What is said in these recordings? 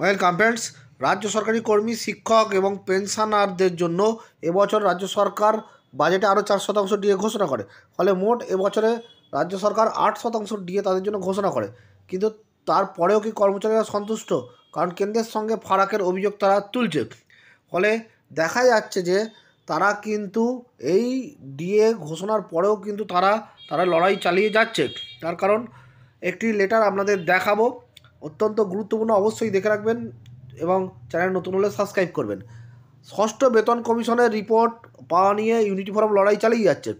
welcome friends রাজ্য সরকারি কর্মী শিক্ষক এবং পেনশনারদের জন্য এবছর রাজ্য সরকার বাজেটে আরও চার শতাংশ ডিএ ঘোষণা করে ফলে মোট এবছরে রাজ্য সরকার আট শতাংশ ডিএ তাদের জন্য ঘোষণা করে কিন্তু তারপরেও কি কর্মচারীরা সন্তুষ্ট কারণ কেন্দ্রের সঙ্গে ফারাকের অভিযোগ তারা তুলছে ফলে দেখা যাচ্ছে যে তারা কিন্তু এই ডিএ ঘোষণার পরেও কিন্তু তারা তারা লড়াই চালিয়ে যাচ্ছে তার কারণ একটি লেটার আপনাদের দেখাবো অত্যন্ত গুরুত্বপূর্ণ অবশ্যই দেখে রাখবেন এবং চ্যানেল নতুন হলে সাবস্ক্রাইব করবেন ষষ্ঠ বেতন কমিশনের রিপোর্ট পাওয়া নিয়ে ইউনিটি ফরম লড়াই চালিয়ে যাচ্ছে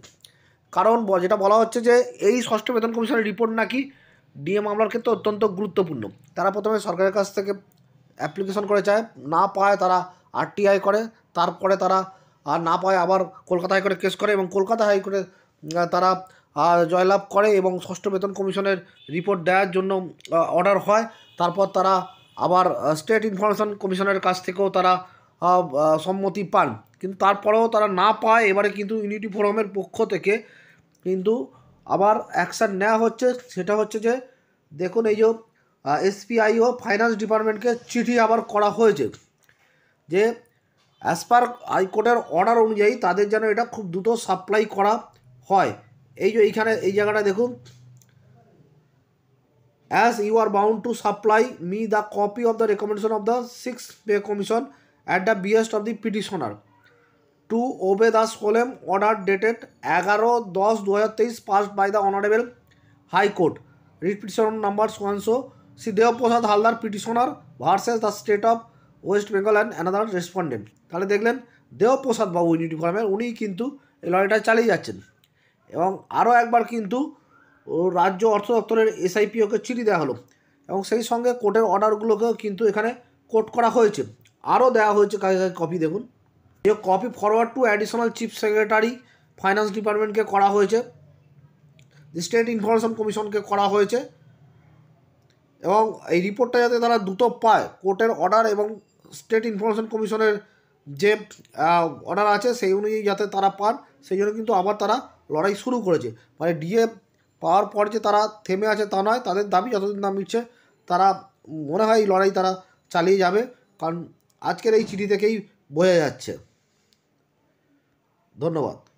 কারণ যেটা বলা হচ্ছে যে এই ষষ্ঠ বেতন কমিশনের রিপোর্ট নাকি ডিএ মামলার ক্ষেত্রে অত্যন্ত গুরুত্বপূর্ণ তারা প্রথমে সরকারের কাছ থেকে অ্যাপ্লিকেশন করে চায় না পায় তারা আরটিআই করে তারপরে তারা আর না পায় আবার কলকাতা হাইকোর্টে কেস করে এবং কলকাতা হাইকোর্টে তারা জয়লাভ করে এবং ষষ্ঠ বেতন কমিশনের রিপোর্ট দেওয়ার জন্য অর্ডার হয় তারপর তারা আবার স্টেট ইনফরমেশন কমিশনের কাছ থেকেও তারা সম্মতি পান কিন্তু তারপরেও তারা না পায় এবারে কিন্তু ইউনিটি ফোরামের পক্ষ থেকে কিন্তু আবার অ্যাকশান নেওয়া হচ্ছে সেটা হচ্ছে যে দেখুন এই যে এসপিআই ও ফাইন্যান্স ডিপার্টমেন্টকে চিঠি আবার করা হয়েছে যে অ্যাজ পার হাইকোর্টের অর্ডার অনুযায়ী তাদের যেন এটা খুব দ্রুত সাপ্লাই করা হয় এই যে এইখানে এই জায়গাটা দেখুন as you are bound to supply me the copy of the recommendation of the six pay commission at the behest of the petitioner to obey the solemn order dated এগারো দশ দু হাজার তেইশ passed by the honourable high court writ petition number সোয়ানশো Shri Debprasad Haldar petitioner versus the state of West Bengal and another respondent তাহলে দেখলেন দেবপ্রসাদ বাবু unity ফার্মের উনিই কিন্তু এই লড়াইটা চালিয়ে যাচ্ছেন এবং আরও একবার কিন্তু রাজ্য অর্থ দপ্তরের এসআইপিওকে চিঠি দেওয়া হলো এবং সেই সঙ্গে কোর্টের অর্ডারগুলোকেও কিন্তু এখানে কোর্ট করা হয়েছে আরও দেওয়া হয়েছে কাকে কাকে কপি দেখুন যে copy forward to additional chief secretary finance ডিপার্টমেন্টকে করা হয়েছে স্টেট ইনফরমেশন কমিশনকে করা হয়েছে এবং এই রিপোর্টটা যাতে তারা দ্রুত পায় কোর্টের অর্ডার এবং স্টেট ইনফরমেশন কমিশনের যে অর্ডার আছে সেই অনুযায়ী যাতে তারা পান সেই জন্য কিন্তু আবার তারা লড়াই শুরু করেছে মানে ডিএ পাওয়ার পর যে তারা থেমে আছে তা নয় তাদের দাবি যতদিন না মিটছে তারা মনে হয় এই লড়াই তারা চালিয়ে যাবে কারণ আজকের এই চিঠি থেকেই বোঝা যাচ্ছে ধন্যবাদ